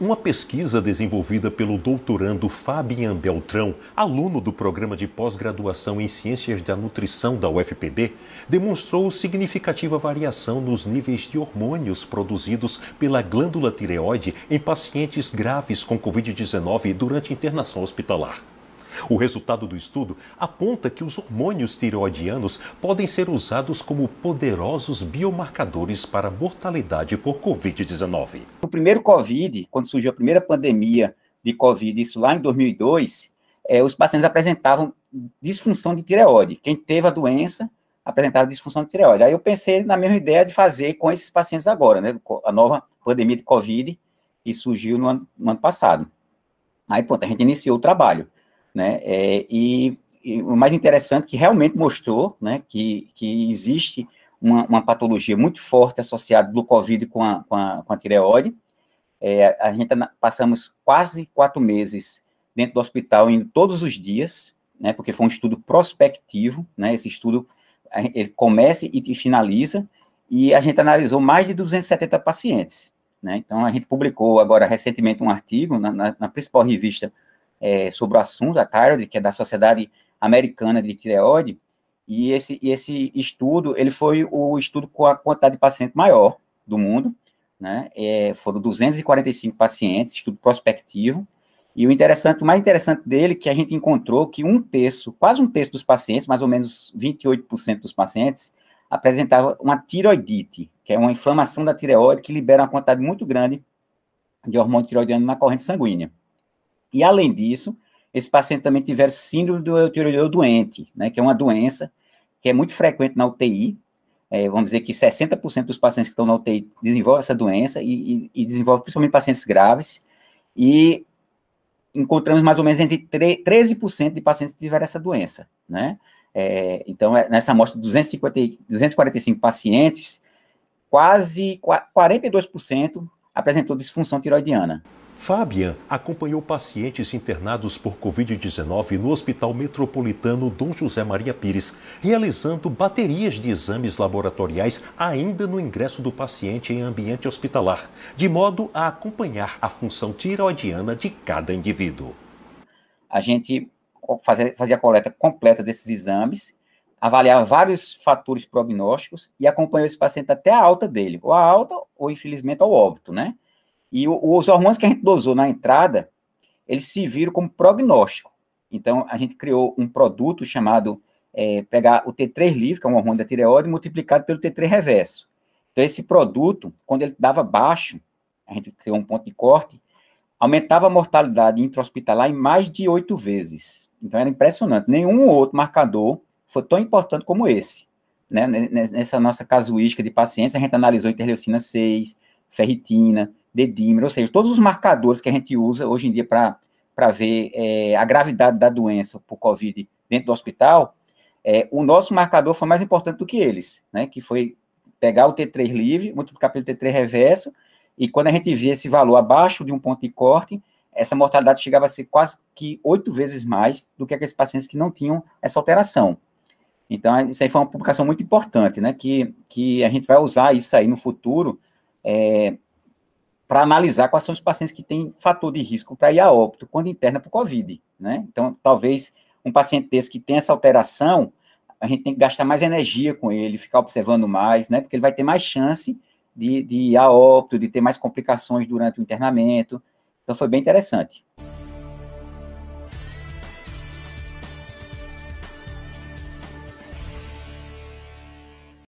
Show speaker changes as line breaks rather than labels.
Uma pesquisa desenvolvida pelo doutorando Fabian Beltrão, aluno do programa de pós-graduação em Ciências da Nutrição da UFPB, demonstrou significativa variação nos níveis de hormônios produzidos pela glândula tireoide em pacientes graves com Covid-19 durante internação hospitalar. O resultado do estudo aponta que os hormônios tireoidianos podem ser usados como poderosos biomarcadores para mortalidade por Covid-19. O primeiro Covid, quando surgiu a primeira pandemia de Covid,
isso lá em 2002, eh, é, os pacientes apresentavam disfunção de tireoide. Quem teve a doença apresentava disfunção de tireoide. Aí eu pensei na mesma ideia de fazer com esses pacientes agora, né? A nova pandemia de Covid que surgiu no ano, no ano passado. Aí, pronto, a gente iniciou o trabalho né? É, e, e, o mais interessante que realmente mostrou, né, que, que existe uma, uma patologia muito forte associada do COVID com a, com a, com a tireoide. É, a gente tá passamos quase quatro meses dentro do hospital, indo todos os dias, né, porque foi um estudo prospectivo, né, esse estudo ele começa e, e finaliza, e a gente analisou mais de 270 pacientes. Né? Então, a gente publicou agora recentemente um artigo na, na, na principal revista é, sobre o assunto, a TIRED, que é da Sociedade Americana de Tireoide, e esse, esse estudo, ele foi o estudo com a quantidade de paciente maior do mundo, né, é, foram 245 pacientes, estudo prospectivo, e o interessante, o mais interessante dele, é que a gente encontrou que um terço, quase um terço dos pacientes, mais ou menos 28% dos pacientes, apresentava uma tiroidite, que é uma inflamação da tireoide que libera uma quantidade muito grande de hormônio tiroidiano na corrente sanguínea. E, além disso, esse paciente também tiver síndrome do euterior doente, né, que é uma doença que é muito frequente na UTI. É, vamos dizer que 60% dos pacientes que estão na UTI desenvolvem essa doença e, e, e desenvolvem principalmente pacientes graves. E encontramos mais ou menos entre 13% de pacientes que tiveram essa doença, né? É, então, é, nessa amostra de 245 pacientes, quase 42% apresentou disfunção tiroidiana.
Fabian acompanhou pacientes internados por Covid-19 no Hospital Metropolitano Dom José Maria Pires, realizando baterias de exames laboratoriais ainda no ingresso do paciente em ambiente hospitalar, de modo a acompanhar a função tiroidiana de cada indivíduo.
A gente fazia, fazia a coleta completa desses exames, avaliava vários fatores prognósticos e acompanhou esse paciente até a alta dele, ou a alta, ou infelizmente ao óbito, né? E os hormônios que a gente dosou na entrada, eles se viram como prognóstico. Então, a gente criou um produto chamado é, pegar o T3 livre, que é um hormônio da tireoide, multiplicado pelo T3 reverso. Então, esse produto, quando ele dava baixo, a gente criou um ponto de corte, aumentava a mortalidade intra-hospitalar em mais de oito vezes. Então, era impressionante. Nenhum outro marcador foi tão importante como esse. Né? Nessa nossa casuística de paciência, a gente analisou interleucina 6, ferritina, de dedímero, ou seja, todos os marcadores que a gente usa hoje em dia para ver é, a gravidade da doença por Covid dentro do hospital, é, o nosso marcador foi mais importante do que eles, né? Que foi pegar o T3 livre, multiplicar pelo T3 reverso, e quando a gente via esse valor abaixo de um ponto de corte, essa mortalidade chegava a ser quase que oito vezes mais do que aqueles pacientes que não tinham essa alteração. Então, isso aí foi uma publicação muito importante, né? Que, que a gente vai usar isso aí no futuro é, para analisar quais são os pacientes que têm fator de risco para ir a óbito quando interna por Covid, né? Então, talvez um paciente desse que tem essa alteração, a gente tem que gastar mais energia com ele, ficar observando mais, né? Porque ele vai ter mais chance de, de ir a óbito, de ter mais complicações durante o internamento. Então, foi bem interessante.